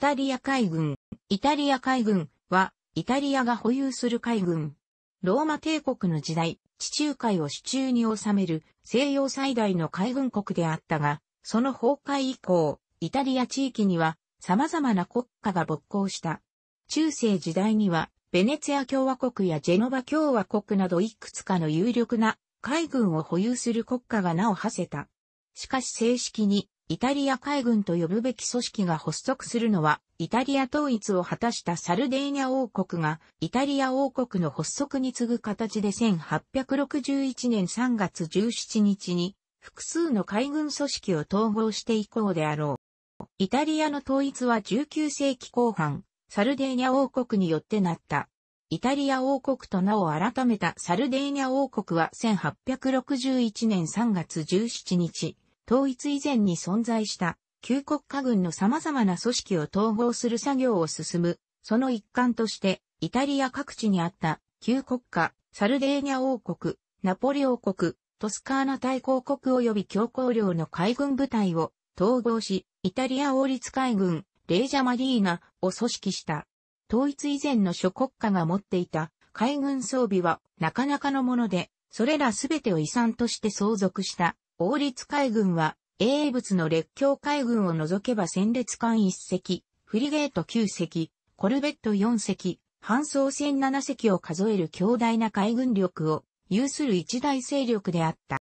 タリア海軍。イタリア海軍は、イタリアが保有する海軍。ローマ帝国の時代、地中海を手中に収める西洋最大の海軍国であったが、その崩壊以降、イタリア地域には様々な国家が勃興した。中世時代には、ベネツィア共和国やジェノバ共和国などいくつかの有力な海軍を保有する国家が名を馳せた。しかし正式にイタリア海軍と呼ぶべき組織が発足するのは、イタリア統一を果たしたサルデーニャ王国が、イタリア王国の発足に次ぐ形で1861年3月17日に、複数の海軍組織を統合して以降であろう。イタリアの統一は19世紀後半、サルデーニャ王国によってなった。イタリア王国と名を改めたサルデーニャ王国は1861年3月17日、統一以前に存在した旧国家軍の様々な組織を統合する作業を進む、その一環として、イタリア各地にあった旧国家、サルデーニャ王国、ナポリ王国、トスカーナ大公国及び強行領の海軍部隊を統合し、イタリア王立海軍、レージャマリーナを組織した。統一以前の諸国家が持っていた海軍装備はなかなかのもので、それらすべてを遺産として相続した王立海軍は、英物の列強海軍を除けば戦列艦1隻、フリゲート9隻、コルベット4隻、搬送船7隻を数える強大な海軍力を有する一大勢力であった。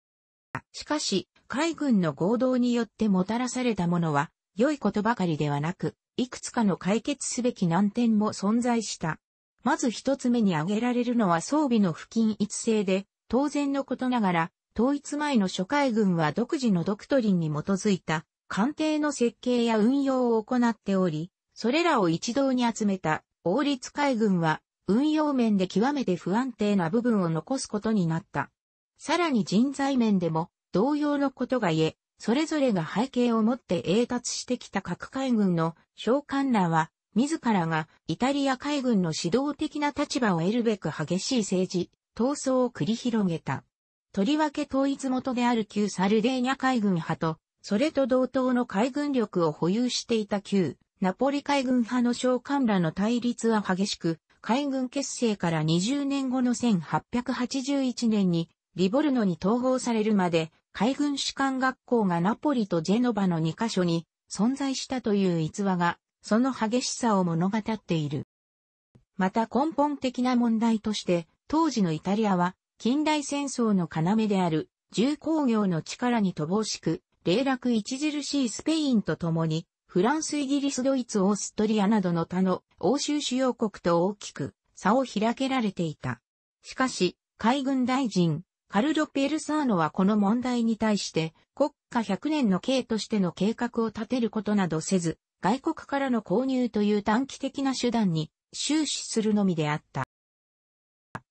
しかし、海軍の合同によってもたらされたものは、良いことばかりではなく、いくつかの解決すべき難点も存在した。まず一つ目に挙げられるのは装備の不均一性で、当然のことながら、統一前の諸海軍は独自のドクトリンに基づいた艦艇の設計や運用を行っており、それらを一堂に集めた王立海軍は運用面で極めて不安定な部分を残すことになった。さらに人材面でも同様のことが言え、それぞれが背景を持って栄達してきた各海軍の将官らは、自らがイタリア海軍の指導的な立場を得るべく激しい政治、闘争を繰り広げた。とりわけ統一元である旧サルデーニャ海軍派と、それと同等の海軍力を保有していた旧ナポリ海軍派の将官らの対立は激しく、海軍結成から20年後の1881年にリボルノに統合されるまで海軍士官学校がナポリとジェノバの2カ所に存在したという逸話がその激しさを物語っている。また根本的な問題として当時のイタリアは近代戦争の要である重工業の力に乏しく、霊落著しいスペインと共に、フランス、イギリス、ドイツ、オーストリアなどの他の欧州主要国と大きく差を開けられていた。しかし、海軍大臣、カルロ・ペルサーノはこの問題に対して国家100年の刑としての計画を立てることなどせず、外国からの購入という短期的な手段に終始するのみであった。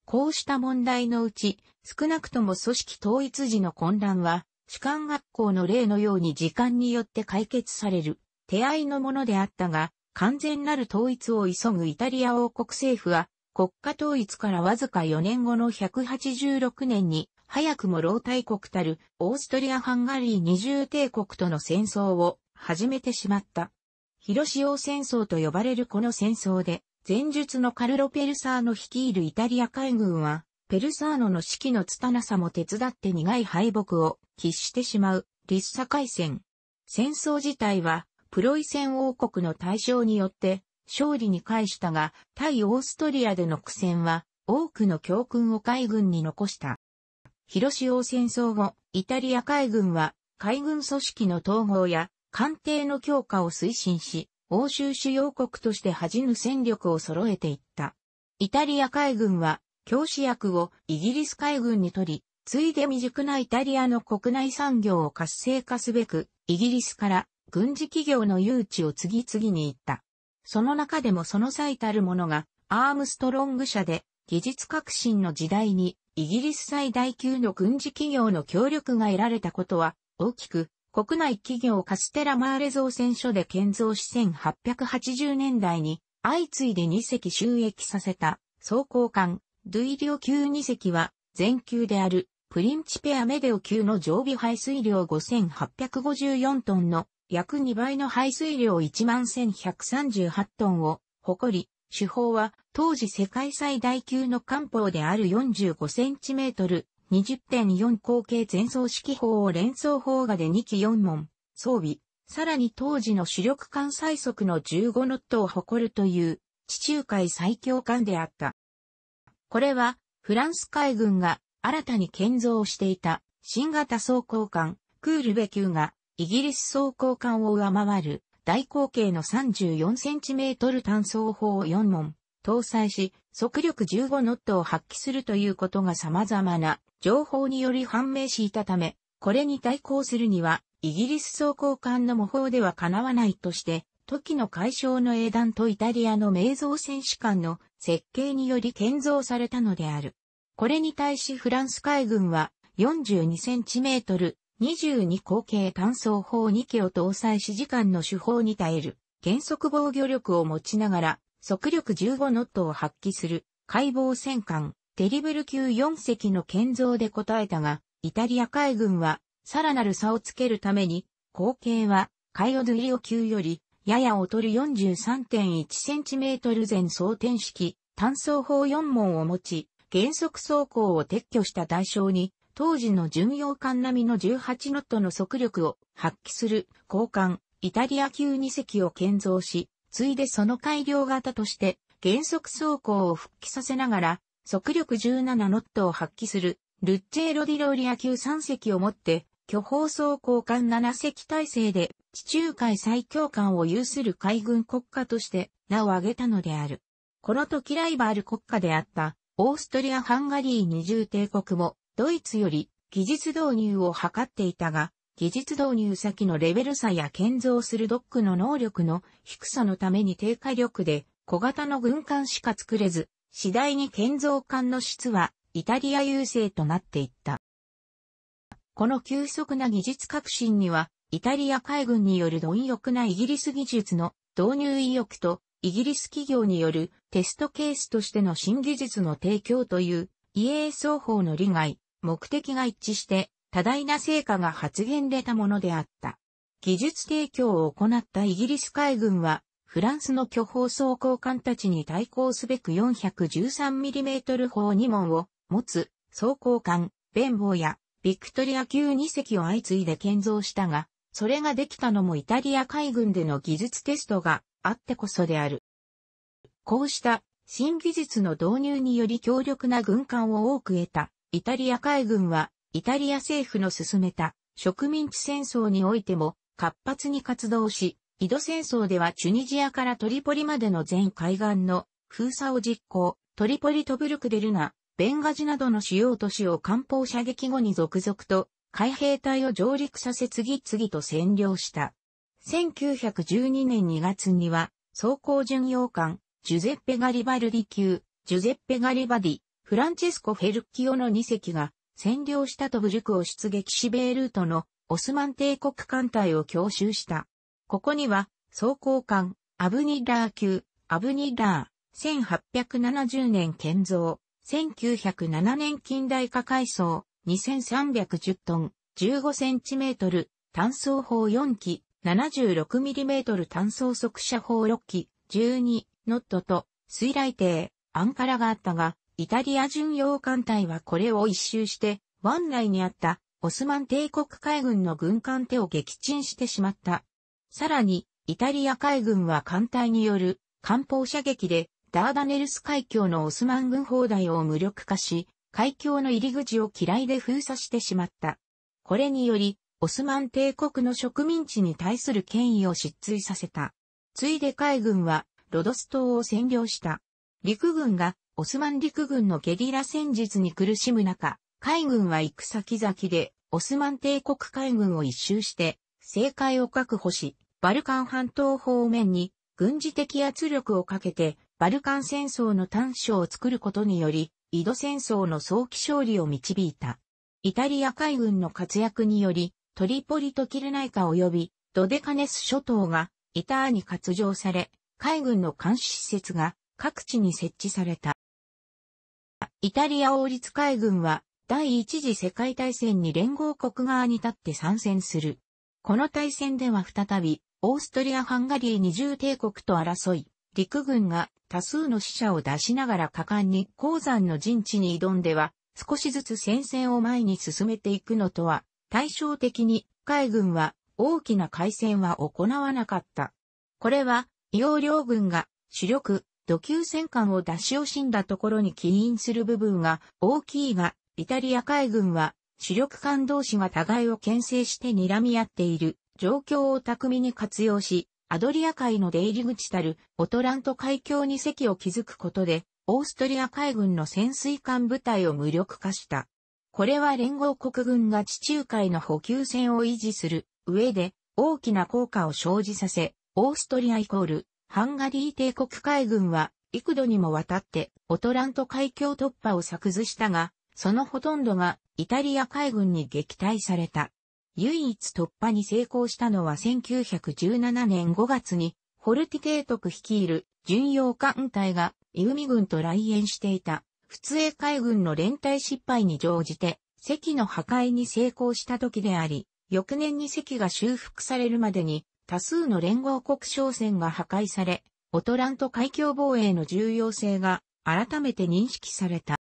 こうした問題のうち、少なくとも組織統一時の混乱は、主管学校の例のように時間によって解決される、手合いのものであったが、完全なる統一を急ぐイタリア王国政府は、国家統一からわずか4年後の186年に、早くも老大国たるオーストリア・ハンガリー二重帝国との戦争を始めてしまった。広潮戦争と呼ばれるこの戦争で、前述のカルロ・ペルサーノ率いるイタリア海軍は、ペルサーノの指揮の拙さも手伝って苦い敗北を喫してしまう、リッサ海戦。戦争自体は、プロイセン王国の対象によって、勝利に返したが、対オーストリアでの苦戦は、多くの教訓を海軍に残した。広島戦争後、イタリア海軍は、海軍組織の統合や、艦艇の強化を推進し、欧州主要国として恥じぬ戦力を揃えていった。イタリア海軍は、教師役をイギリス海軍に取り、ついで未熟なイタリアの国内産業を活性化すべく、イギリスから軍事企業の誘致を次々に行った。その中でもその最たるものが、アームストロング社で、技術革新の時代に、イギリス最大級の軍事企業の協力が得られたことは、大きく国内企業カステラマーレ造船所で建造し1880年代に相次いで2隻収益させた装甲艦ドゥイリオ級2隻は全級であるプリンチペアメデオ級の常備排水量5854トンの約2倍の排水量11138トンを誇り、手法は当時世界最大級の艦砲である45センチメートル20.4口径前奏式砲を連装砲画で2期4門、装備、さらに当時の主力艦最速の15ノットを誇るという、地中海最強艦であった。これは、フランス海軍が新たに建造していた新型装甲艦、クールベ級が、イギリス装甲艦を上回る大口径の3 4トル単装砲を4門搭載し、速力15ノットを発揮するということが様々な情報により判明しいたため、これに対抗するには、イギリス総交換の模倣ではかなわないとして、時の解消の英断とイタリアの名造戦士官の設計により建造されたのである。これに対しフランス海軍は4 2トル、22口径単装砲2機を搭載し時間の手法に耐える、原則防御力を持ちながら、速力15ノットを発揮する、解剖戦艦、デリブル級4隻の建造で答えたが、イタリア海軍は、さらなる差をつけるために、後継は、カイオドゥリオ級より、やや劣る 43.1cm 前装填式、単装砲4門を持ち、原則走行を撤去した代償に、当時の巡洋艦並みの18ノットの速力を発揮する交換、イタリア級2隻を建造し、ついでその改良型として、原則走行を復帰させながら、速力17ノットを発揮する、ルッチェロディローリア級3隻を持って、巨砲装甲艦7隻体制で、地中海最強艦を有する海軍国家として名を挙げたのである。この時ライバル国家であった、オーストリア・ハンガリー二重帝国も、ドイツより技術導入を図っていたが、技術導入先のレベル差や建造するドックの能力の低さのために低火力で小型の軍艦しか作れず、次第に建造艦の質はイタリア優勢となっていった。この急速な技術革新には、イタリア海軍による貪欲なイギリス技術の導入意欲と、イギリス企業によるテストケースとしての新技術の提供という、イエー双方の利害、目的が一致して、多大な成果が発現出たものであった。技術提供を行ったイギリス海軍は、フランスの巨砲装甲艦たちに対抗すべく 413mm 砲2門を持つ装甲艦、ベンボやビクトリア級2隻を相次いで建造したが、それができたのもイタリア海軍での技術テストがあってこそである。こうした新技術の導入により強力な軍艦を多く得たイタリア海軍はイタリア政府の進めた植民地戦争においても活発に活動し井戸戦争ではチュニジアからトリポリまでの全海岸の封鎖を実行、トリポリトブルクデルナ、ベンガジなどの主要都市を艦砲射撃後に続々と海兵隊を上陸させ次々と占領した。1912年2月には、装甲巡洋艦、ジュゼッペ・ガリバルディ級、ジュゼッペ・ガリバディ、フランチェスコ・フェルキオの2隻が占領したトブルクを出撃しベールートのオスマン帝国艦隊を強襲した。ここには、装甲艦、アブニラー級、アブニラー、1870年建造、1907年近代化改装、2310トン、15センチメートル、単装砲4機、76ミリメートル単装速射砲6機、12、ノットと、水雷艇、アンカラがあったが、イタリア巡洋艦隊はこれを一周して、湾内にあった、オスマン帝国海軍の軍艦手を撃沈してしまった。さらに、イタリア海軍は艦隊による艦砲射撃で、ダーダネルス海峡のオスマン軍砲台を無力化し、海峡の入り口を嫌いで封鎖してしまった。これにより、オスマン帝国の植民地に対する権威を失墜させた。ついで海軍は、ロドス島を占領した。陸軍が、オスマン陸軍のゲリラ戦術に苦しむ中、海軍は行く先々で、オスマン帝国海軍を一周して、政界を確保し、バルカン半島方面に軍事的圧力をかけて、バルカン戦争の短所を作ることにより、井戸戦争の早期勝利を導いた。イタリア海軍の活躍により、トリポリとキルナイカ及びドデカネス諸島がイターに割譲され、海軍の監視施設が各地に設置された。イタリア王立海軍は第一次世界大戦に連合国側に立って参戦する。この大戦では再び、オーストリア・ハンガリー二重帝国と争い、陸軍が多数の死者を出しながら果敢に鉱山の陣地に挑んでは、少しずつ戦線を前に進めていくのとは、対照的に海軍は大きな海戦は行わなかった。これは、要領軍が主力、土級戦艦を出し惜しんだところに起因する部分が大きいが、イタリア海軍は主力艦同士が互いを牽制して睨み合っている状況を巧みに活用し、アドリア海の出入り口たるオトラント海峡に席を築くことで、オーストリア海軍の潜水艦部隊を無力化した。これは連合国軍が地中海の補給線を維持する上で大きな効果を生じさせ、オーストリアイコールハンガリー帝国海軍は幾度にもわたってオトラント海峡突破を作図したが、そのほとんどがイタリア海軍に撃退された。唯一突破に成功したのは1917年5月に、ホルティ提督率いる巡洋艦隊が、イウミ軍と来園していた、普英海軍の連帯失敗に乗じて、席の破壊に成功した時であり、翌年に席が修復されるまでに、多数の連合国商船が破壊され、オトラント海峡防衛の重要性が改めて認識された。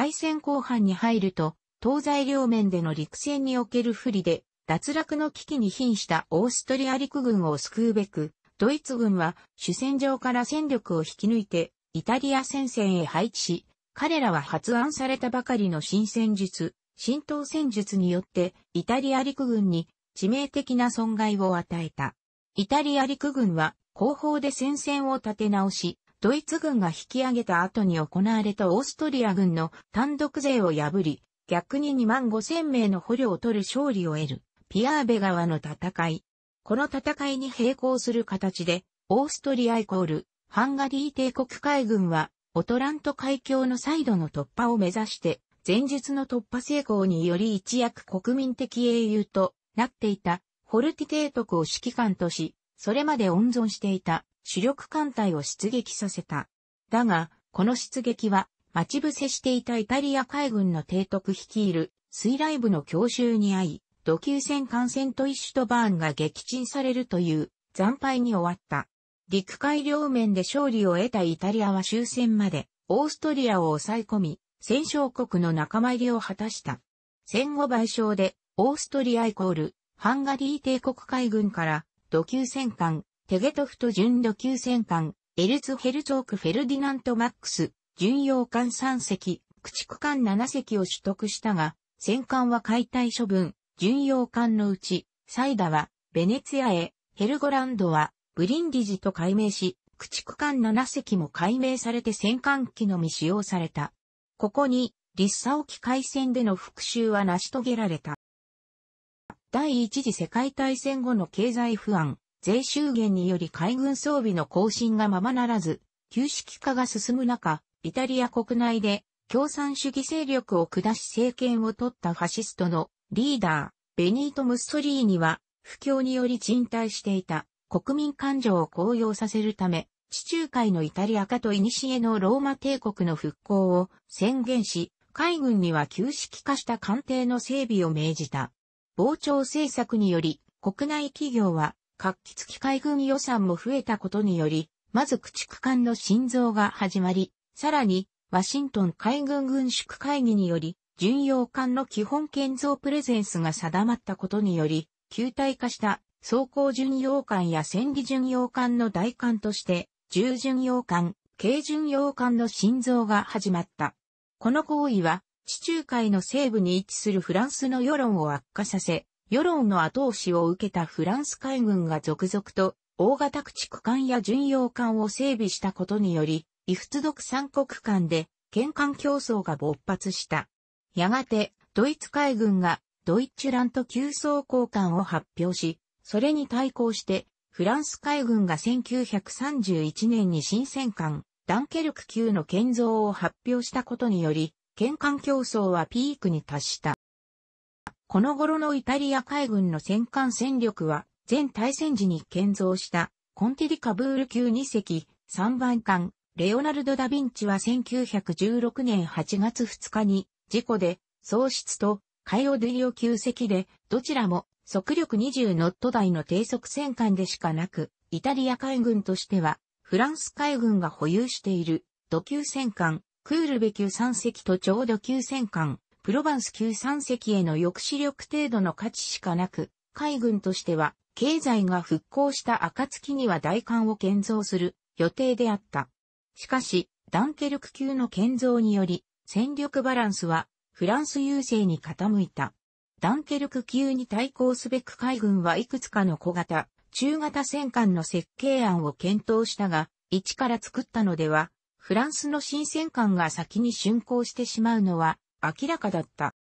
大戦後半に入ると、東西両面での陸戦における不利で、脱落の危機に瀕したオーストリア陸軍を救うべく、ドイツ軍は主戦場から戦力を引き抜いて、イタリア戦線へ配置し、彼らは発案されたばかりの新戦術、新当戦術によって、イタリア陸軍に致命的な損害を与えた。イタリア陸軍は後方で戦線を立て直し、ドイツ軍が引き上げた後に行われたオーストリア軍の単独勢を破り、逆に2万5千名の捕虜を取る勝利を得る、ピアーベ川の戦い。この戦いに並行する形で、オーストリアイコール、ハンガリー帝国海軍は、オトラント海峡の再度の突破を目指して、前日の突破成功により一躍国民的英雄となっていた、ホルティ帝国を指揮官とし、それまで温存していた主力艦隊を出撃させた。だが、この出撃は、待ち伏せしていたイタリア海軍の提督率いる水雷部の強襲に遭い、土級戦艦セントイッシュトバーンが撃沈されるという惨敗に終わった。陸海両面で勝利を得たイタリアは終戦までオーストリアを抑え込み、戦勝国の仲間入りを果たした。戦後賠償でオーストリアイコールハンガリー帝国海軍から土級戦艦テゲトフト巡路級戦艦、エルツヘルツォークフェルディナント・マックス、巡洋艦3隻、駆逐艦7隻を取得したが、戦艦は解体処分、巡洋艦のうち、サイダは、ベネツィアへ、ヘルゴランドは、ブリンディジと改名し、駆逐艦7隻も改名されて戦艦機のみ使用された。ここに、リッサ沖海戦での復讐は成し遂げられた。第一次世界大戦後の経済不安、税収減により海軍装備の更新がままならず、旧式化が進む中、イタリア国内で共産主義勢力を下し政権を取ったファシストのリーダー、ベニート・ムッソリーニは、不況により沈滞していた国民感情を高揚させるため、地中海のイタリア化と古のローマ帝国の復興を宣言し、海軍には旧式化した艦艇の整備を命じた。傍聴政策により、国内企業は活気付き海軍予算も増えたことにより、まず駆逐艦の心臓が始まり、さらに、ワシントン海軍軍縮会議により、巡洋艦の基本建造プレゼンスが定まったことにより、球体化した装甲巡洋艦や戦技巡洋艦の代艦として、重巡洋艦、軽巡洋艦の心臓が始まった。この行為は、地中海の西部に位置するフランスの世論を悪化させ、世論の後押しを受けたフランス海軍が続々と大型駆逐艦や巡洋艦を整備したことにより、異仏独三国間で県艦競争が勃発した。やがて、ドイツ海軍がドイッチュラント急走交換を発表し、それに対抗して、フランス海軍が1931年に新戦艦、ダンケルク級の建造を発表したことにより、県艦競争はピークに達した。この頃のイタリア海軍の戦艦戦力は、前大戦時に建造したコンティリカブール級2隻3番艦レオナルド・ダ・ヴィンチは1916年8月2日に事故で喪失とカイオ・デリオ級隻でどちらも速力20ノット台の低速戦艦でしかなくイタリア海軍としてはフランス海軍が保有している土級戦艦クールベ級3隻と長土級戦艦プロヴァンス級3隻への抑止力程度の価値しかなく、海軍としては、経済が復興した暁には大艦を建造する予定であった。しかし、ダンケルク級の建造により、戦力バランスはフランス優勢に傾いた。ダンケルク級に対抗すべく海軍はいくつかの小型、中型戦艦の設計案を検討したが、一から作ったのでは、フランスの新戦艦が先に竣工してしまうのは明らかだった。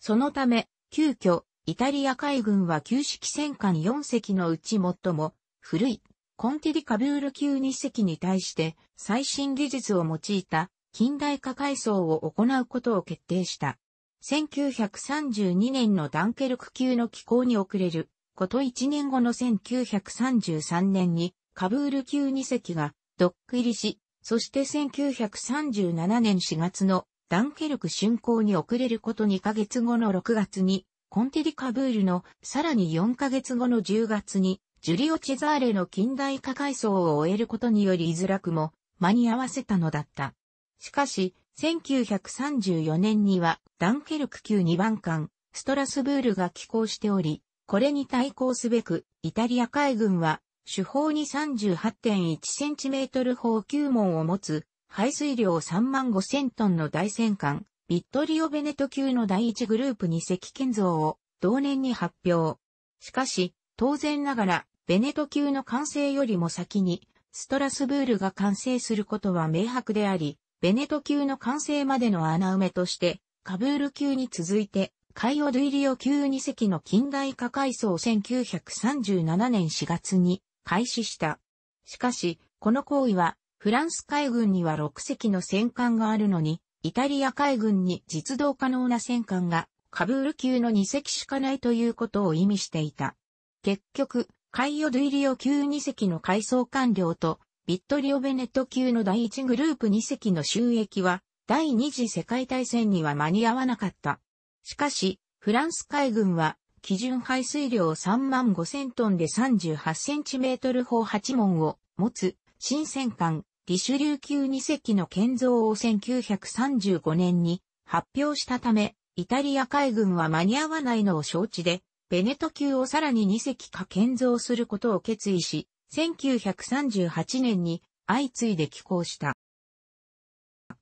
そのため、急遽、イタリア海軍は旧式戦艦4隻のうち最も古いコンティリカブール級2隻に対して最新技術を用いた近代化改装を行うことを決定した。1932年のダンケルク級の機構に遅れること1年後の1933年にカブール級2隻がドック入りし、そして1937年4月のダンケルク竣工に遅れること2ヶ月後の6月に、コンティリカブールのさらに4ヶ月後の10月に、ジュリオ・チェザーレの近代化改装を終えることによりいずらくも間に合わせたのだった。しかし、1934年にはダンケルク級2番艦、ストラスブールが寄港しており、これに対抗すべく、イタリア海軍は、主砲に 38.1cm 砲9門を持つ排水量3万5千トンの大戦艦、ビットリオベネト級の第一グループ2隻建造を同年に発表。しかし、当然ながら、ベネト級の完成よりも先に、ストラスブールが完成することは明白であり、ベネト級の完成までの穴埋めとして、カブール級に続いて、カイオ・ドゥイリオ級2隻の近代化改装1937年4月に開始した。しかし、この行為はフランス海軍には6隻の戦艦があるのに、イタリア海軍に実動可能な戦艦がカブール級の2隻しかないということを意味していた。結局、カイオ・ドゥイリオ級2隻の改装完了と、ビットリオ・ベネット級の第1グループ2隻の収益は、第二次世界大戦には間に合わなかった。しかし、フランス海軍は、基準排水量3万5千トンで38センチメートル砲8門を持つ新戦艦、リシュリュー級2隻の建造を1935年に発表したため、イタリア海軍は間に合わないのを承知で、ベネト級をさらに2隻か建造することを決意し、1938年に相次いで寄港した。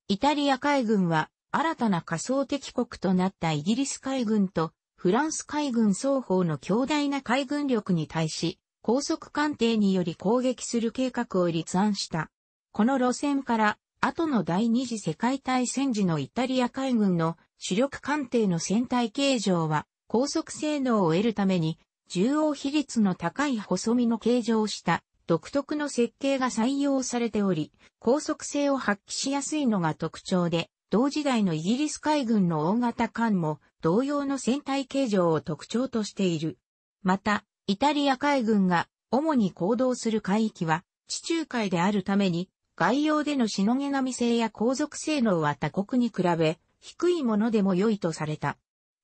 イタリア海軍は新たな仮想敵国となったイギリス海軍とフランス海軍双方の強大な海軍力に対し、高速艦艇により攻撃する計画を立案した。この路線から、後の第二次世界大戦時のイタリア海軍の主力艦艇の船体形状は、高速性能を得るために、重要比率の高い細身の形状をした独特の設計が採用されており、高速性を発揮しやすいのが特徴で、同時代のイギリス海軍の大型艦も同様の船体形状を特徴としている。また、イタリア海軍が主に行動する海域は地中海であるために外洋でのしのげなみ性や航続性能は他国に比べ低いものでも良いとされた。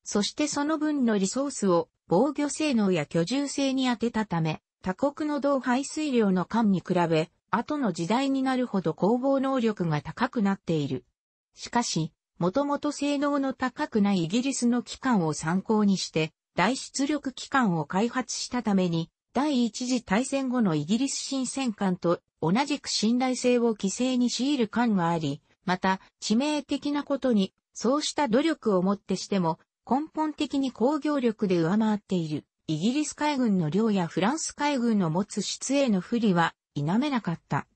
そしてその分のリソースを防御性能や居住性に当てたため、他国の同排水量の間に比べ、後の時代になるほど攻防能力が高くなっている。しかし、もともと性能の高くないイギリスの機関を参考にして、大出力機関を開発したために、第一次大戦後のイギリス新戦艦と同じく信頼性を規制に強いる感があり、また、致命的なことに、そうした努力をもってしても、根本的に工業力で上回っている、イギリス海軍の量やフランス海軍の持つ質への不利は、否めなかった。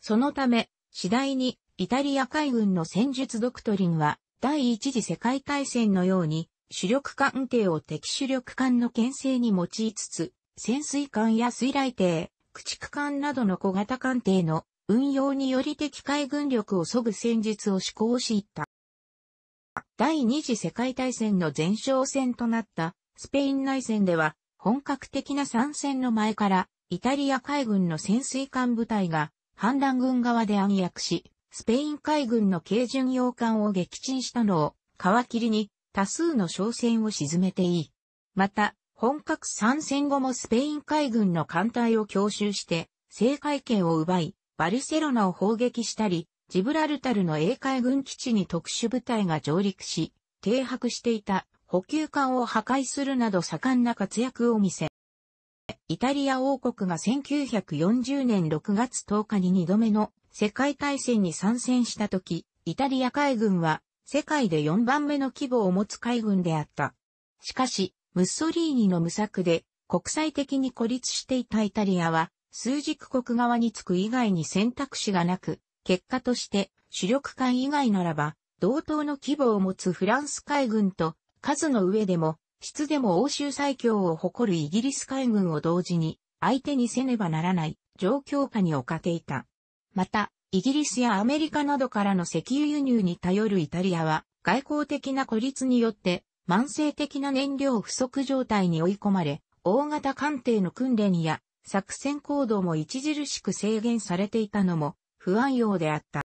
そのため、次第に、イタリア海軍の戦術ドクトリンは、第一次世界大戦のように、主力艦艇を敵主力艦の牽制に用いつつ、潜水艦や水雷艇、駆逐艦などの小型艦艇の運用により敵海軍力を削ぐ戦術を施行しいった。第二次世界大戦の前哨戦となったスペイン内戦では本格的な参戦の前からイタリア海軍の潜水艦部隊が反乱軍側で暗躍し、スペイン海軍の軽巡洋艦を撃沈したのを皮切りに多数の商船を沈めていい。また、本格参戦後もスペイン海軍の艦隊を強襲して、政海権を奪い、バルセロナを砲撃したり、ジブラルタルの英海軍基地に特殊部隊が上陸し、停泊していた補給艦を破壊するなど盛んな活躍を見せ、イタリア王国が1940年6月10日に2度目の世界大戦に参戦した時、イタリア海軍は世界で4番目の規模を持つ海軍であった。しかし、ムッソリーニの無策で国際的に孤立していたイタリアは、数軸国側につく以外に選択肢がなく、結果として主力艦以外ならば、同等の規模を持つフランス海軍と、数の上でも、質でも欧州最強を誇るイギリス海軍を同時に、相手にせねばならない状況下に置かていた。また、イギリスやアメリカなどからの石油輸入に頼るイタリアは、外交的な孤立によって、慢性的な燃料不足状態に追い込まれ、大型艦艇の訓練や作戦行動も著しく制限されていたのも不安要であった。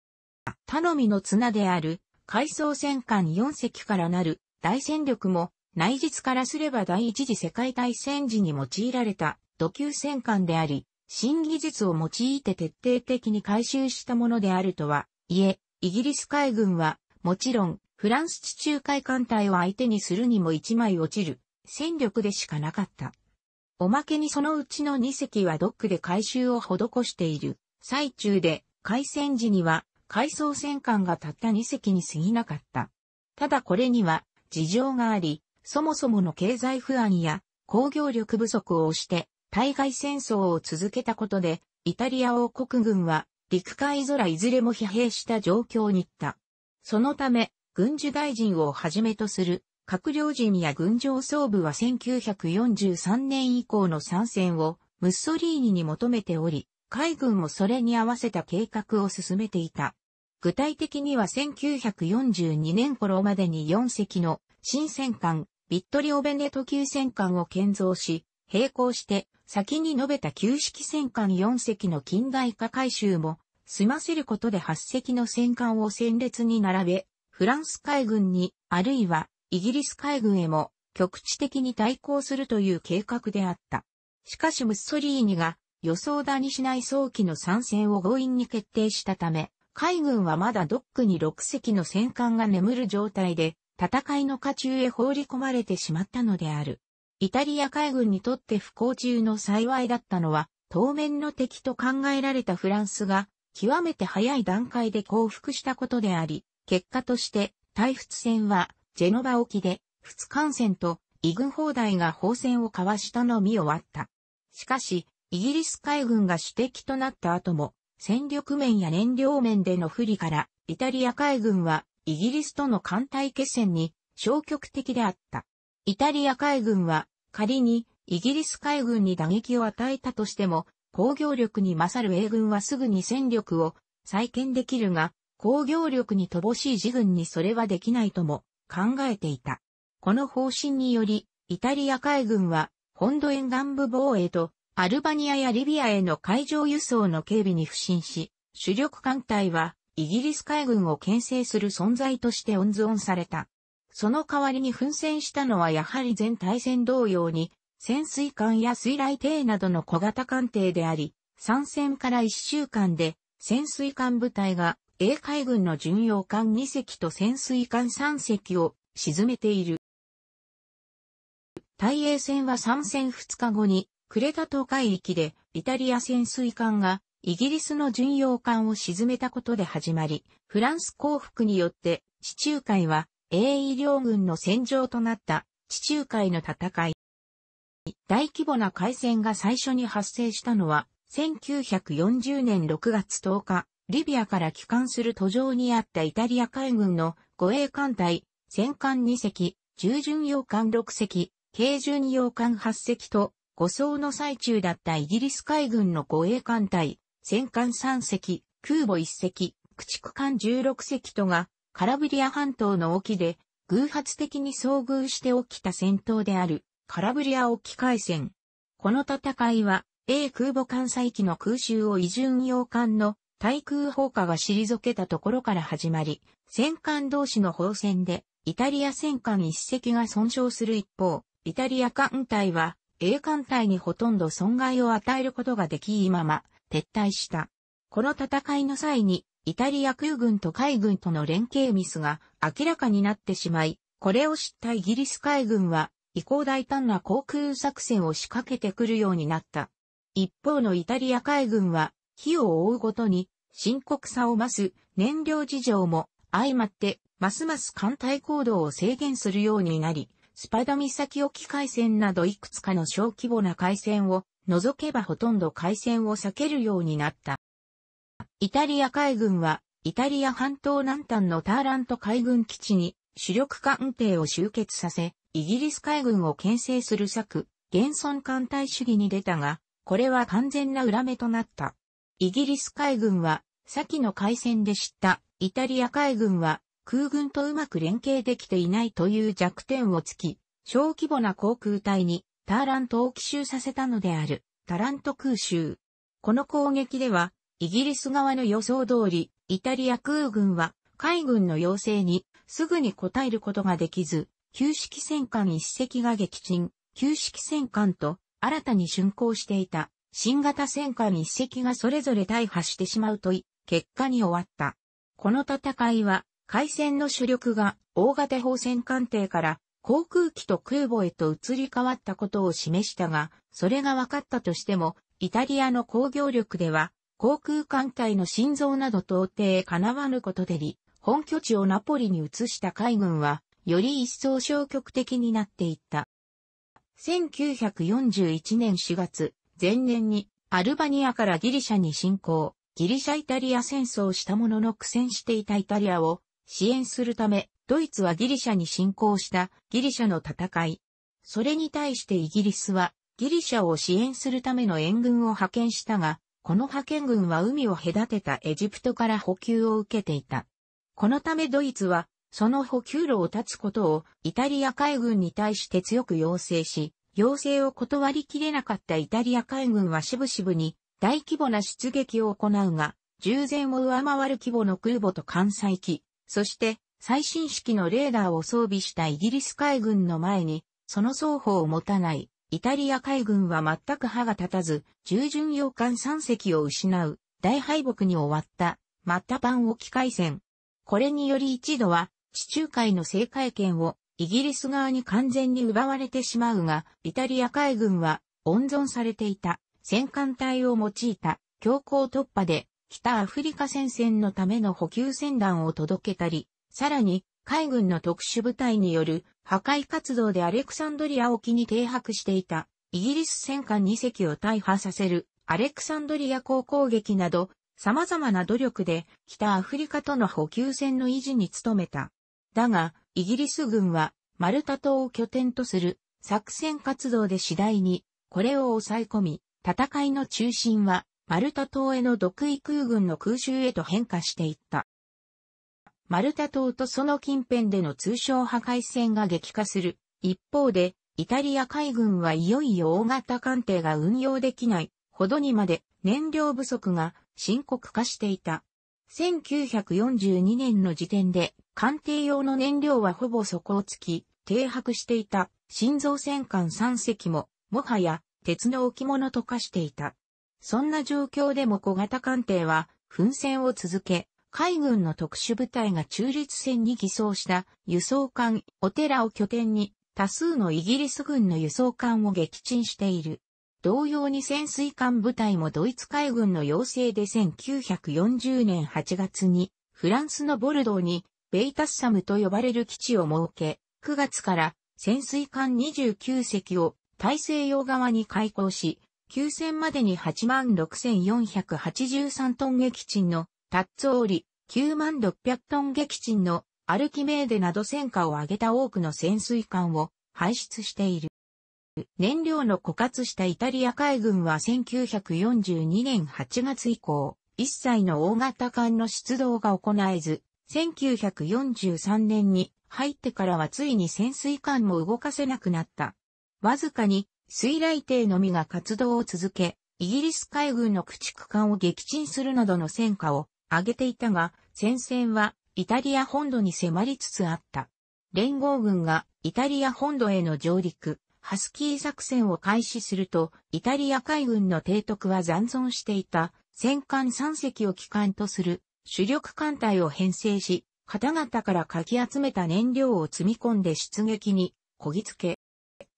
頼みの綱である海藻戦艦4隻からなる大戦力も内実からすれば第一次世界大戦時に用いられた土級戦艦であり、新技術を用いて徹底的に回収したものであるとは、いえ、イギリス海軍は、もちろん、フランス地中海艦隊を相手にするにも一枚落ちる、戦力でしかなかった。おまけにそのうちの2隻はドックで回収を施している。最中で、海戦時には、海藻戦艦がたった2隻に過ぎなかった。ただこれには、事情があり、そもそもの経済不安や、工業力不足を押して、対外戦争を続けたことで、イタリア王国軍は陸海空いずれも疲弊した状況にいった。そのため、軍需大臣をはじめとする閣僚陣や軍上層部は1943年以降の参戦をムッソリーニに求めており、海軍もそれに合わせた計画を進めていた。具体的には1942年頃までに4隻の新戦艦ビットリオベネト級戦艦を建造し、並行して先に述べた旧式戦艦4隻の近代化改修も、済ませることで8隻の戦艦を戦列に並べ、フランス海軍に、あるいはイギリス海軍へも局地的に対抗するという計画であった。しかしムッソリーニが予想だにしない早期の参戦を強引に決定したため、海軍はまだドックに6隻の戦艦が眠る状態で、戦いの下中へ放り込まれてしまったのである。イタリア海軍にとって不幸中の幸いだったのは、当面の敵と考えられたフランスが、極めて早い段階で降伏したことであり、結果として、大仏戦は、ジェノバ沖で、仏艦船と、イ軍砲台が砲戦を交わしたのみ終わった。しかし、イギリス海軍が主敵となった後も、戦力面や燃料面での不利から、イタリア海軍は、イギリスとの艦隊決戦に、消極的であった。イタリア海軍は、仮にイギリス海軍に打撃を与えたとしても、工業力に勝る英軍はすぐに戦力を再建できるが、工業力に乏しい自軍にそれはできないとも考えていた。この方針により、イタリア海軍は、本土沿岸部防衛と、アルバニアやリビアへの海上輸送の警備に不信し、主力艦隊は、イギリス海軍を牽制する存在として温存された。その代わりに奮戦したのはやはり全大戦同様に、潜水艦や水雷艇などの小型艦艇であり、参戦から1週間で、潜水艦部隊が、英海軍の巡洋艦2隻と潜水艦3隻を沈めている。大英戦は参戦2日後に、クレタ島海域で、イタリア潜水艦が、イギリスの巡洋艦を沈めたことで始まり、フランス降伏によって、地中海は英医療軍の戦場となった地中海の戦い。大規模な海戦が最初に発生したのは、1940年6月10日、リビアから帰還する途上にあったイタリア海軍の護衛艦隊、戦艦2隻、従巡洋艦6隻、軽巡洋艦8隻と、護送の最中だったイギリス海軍の護衛艦隊、戦艦3隻、空母1隻、駆逐艦16隻とがカラブリア半島の沖で偶発的に遭遇して起きた戦闘であるカラブリア沖海戦。この戦いは、英空母艦載機の空襲を移巡洋艦の対空砲火が退けたところから始まり、戦艦同士の砲戦で、イタリア戦艦一隻が損傷する一方、イタリア艦隊は、英艦隊にほとんど損害を与えることができいまま、撤退した。この戦いの際に、イタリア空軍と海軍との連携ミスが明らかになってしまい、これを知ったイギリス海軍は、以降大胆な航空作戦を仕掛けてくるようになった。一方のイタリア海軍は、火を追うごとに、深刻さを増す燃料事情も相まって、ますます艦隊行動を制限するようになり、スパダ岬沖海戦などいくつかの小規模な海戦を除けばほとんど海戦を避けるようになった。イタリア海軍は、イタリア半島南端のターラント海軍基地に主力艦艇を集結させ、イギリス海軍を牽制する策、現存艦隊主義に出たが、これは完全な裏目となった。イギリス海軍は、先の海戦で知ったイタリア海軍は、空軍とうまく連携できていないという弱点をつき、小規模な航空隊にターラントを奇襲させたのである、タラント空襲。この攻撃では、イギリス側の予想通り、イタリア空軍は海軍の要請にすぐに応えることができず、旧式戦艦一隻が撃沈、旧式戦艦と新たに竣工していた新型戦艦一隻がそれぞれ大破してしまうとい、結果に終わった。この戦いは、海戦の主力が大型砲戦艦艇から航空機と空母へと移り変わったことを示したが、それが分かったとしても、イタリアの工業力では航空艦隊の心臓など到底叶わぬことでり、本拠地をナポリに移した海軍は、より一層消極的になっていった。1941年4月、前年にアルバニアからギリシャに侵攻、ギリシャ・イタリア戦争したものの苦戦していたイタリアを支援するため、ドイツはギリシャに侵攻したギリシャの戦い。それに対してイギリスはギリシャを支援するための援軍を派遣したが、この派遣軍は海を隔てたエジプトから補給を受けていた。このためドイツは、その補給路を断つことをイタリア海軍に対して強く要請し、要請を断りきれなかったイタリア海軍はしぶしぶに大規模な出撃を行うが、従前を上回る規模の空母と艦載機、そして最新式のレーダーを装備したイギリス海軍の前に、その双方を持たないイタリア海軍は全く歯が立たず、従巡洋艦3隻を失う、大敗北に終わった、マッタパン沖海戦。これにより一度は、地中海の制海権をイギリス側に完全に奪われてしまうが、イタリア海軍は温存されていた戦艦隊を用いた強行突破で北アフリカ戦線のための補給船団を届けたり、さらに海軍の特殊部隊による破壊活動でアレクサンドリア沖に停泊していたイギリス戦艦2隻を大破させるアレクサンドリア港攻撃など様々な努力で北アフリカとの補給線の維持に努めた。だが、イギリス軍はマルタ島を拠点とする作戦活動で次第にこれを抑え込み、戦いの中心はマルタ島への独位空軍の空襲へと変化していった。マルタ島とその近辺での通商破壊戦が激化する。一方で、イタリア海軍はいよいよ大型艦艇が運用できないほどにまで燃料不足が深刻化していた。1942年の時点で艦艇用の燃料はほぼ底をつき、停泊していた新造船艦3隻も、もはや鉄の置物と化していた。そんな状況でも小型艦艇は奮戦を続け、海軍の特殊部隊が中立戦に偽装した輸送艦お寺を拠点に多数のイギリス軍の輸送艦を撃沈している。同様に潜水艦部隊もドイツ海軍の要請で1940年8月にフランスのボルドーにベイタッサムと呼ばれる基地を設け、9月から潜水艦29隻を大西洋側に開港し、9戦までに86,483トン撃沈のタッツオーリ、9万600トン撃沈のアルキメーデなど戦果を挙げた多くの潜水艦を排出している。燃料の枯渇したイタリア海軍は1942年8月以降、一切の大型艦の出動が行えず、1943年に入ってからはついに潜水艦も動かせなくなった。わずかに水雷艇のみが活動を続け、イギリス海軍の駆逐艦を撃沈するなどの戦果を挙げていたが、戦線はイタリア本土に迫りつつあった。連合軍がイタリア本土への上陸、ハスキー作戦を開始すると、イタリア海軍の提督は残存していた戦艦3隻を機関とする主力艦隊を編成し、方々からかき集めた燃料を積み込んで出撃にこぎつけ、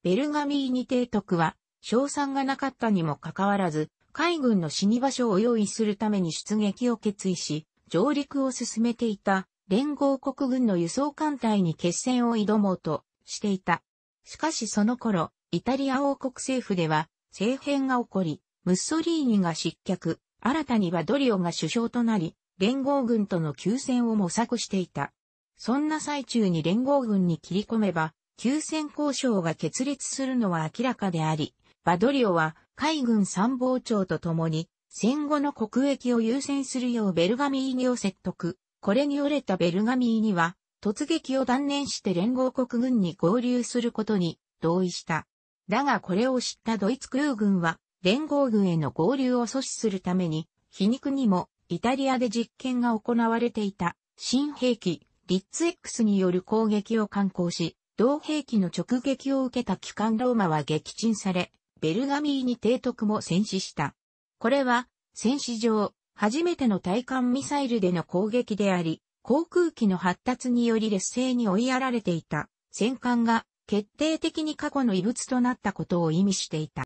ベルガミーニ提督は、賞賛がなかったにもかかわらず、海軍の死に場所を用意するために出撃を決意し、上陸を進めていた連合国軍の輸送艦隊に決戦を挑もうとしていた。しかしその頃、イタリア王国政府では政変が起こり、ムッソリーニが失脚、新たにはドリオが首相となり、連合軍との休戦を模索していた。そんな最中に連合軍に切り込めば、休戦交渉が決裂するのは明らかであり、バドリオは海軍参謀長と共に、戦後の国益を優先するようベルガミーニを説得。これに折れたベルガミーニは、突撃を断念して連合国軍に合流することに同意した。だがこれを知ったドイツ空軍は、連合軍への合流を阻止するために、皮肉にも、イタリアで実験が行われていた、新兵器、リッツ X による攻撃を敢行し、同兵器の直撃を受けた機関ローマは撃沈され、ベルガミーに提督も戦死した。これは、戦死上、初めての対艦ミサイルでの攻撃であり、航空機の発達により劣勢に追いやられていた戦艦が決定的に過去の遺物となったことを意味していた。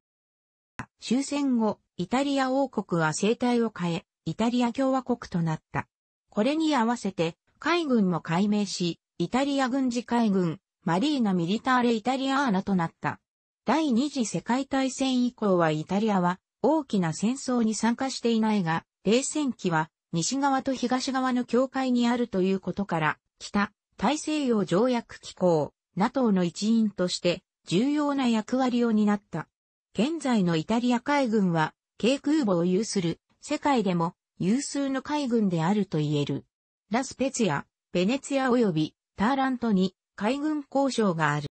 終戦後、イタリア王国は生態を変え、イタリア共和国となった。これに合わせて、海軍も改名し、イタリア軍事海軍、マリーナ・ミリターレ・イタリアーナとなった。第二次世界大戦以降はイタリアは大きな戦争に参加していないが、冷戦期は西側と東側の境界にあるということから、北、大西洋条約機構、NATO の一員として重要な役割を担った。現在のイタリア海軍は、軽空母を有する世界でも有数の海軍であると言える。ラスペツヤ、ベネツヤ及びターラントに海軍交渉がある。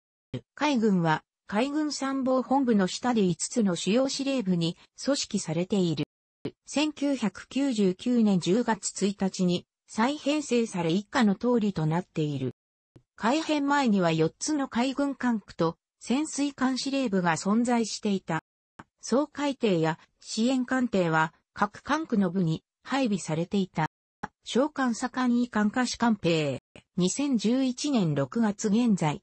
海軍は海軍参謀本部の下で5つの主要司令部に組織されている。1999年10月1日に再編成され以下の通りとなっている。改編前には4つの海軍管区と潜水艦司令部が存在していた。総海艇や支援艦艇は各管区の部に配備されていた。召喚左官以艦下士官兵。2011年6月現在。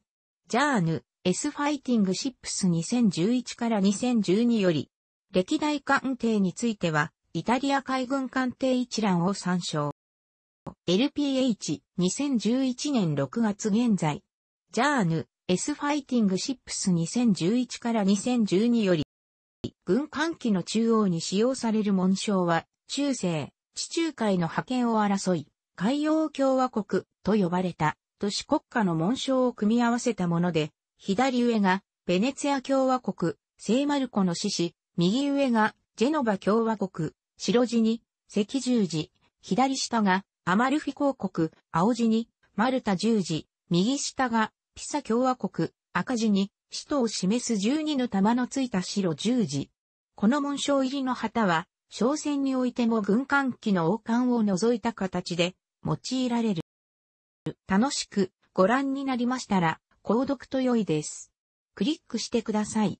ジャーヌ、S ファイティングシップス2011から2012より、歴代艦艇については、イタリア海軍艦艇一覧を参照。LPH2011 年6月現在、ジャーヌ S ファイティングシップス2011から2012より、軍艦機の中央に使用される紋章は、中世、地中海の覇権を争い、海洋共和国と呼ばれた都市国家の紋章を組み合わせたもので、左上がベネツィア共和国、聖マルコの獅子、右上がジェノバ共和国、白地に赤十字、左下がアマルフィ公国、青地にマルタ十字、右下がピサ共和国、赤字に使徒を示す十二の玉のついた白十字。この紋章入りの旗は、商船においても軍艦機の王冠を除いた形で用いられる。楽しくご覧になりましたら、購読と良いです。クリックしてください。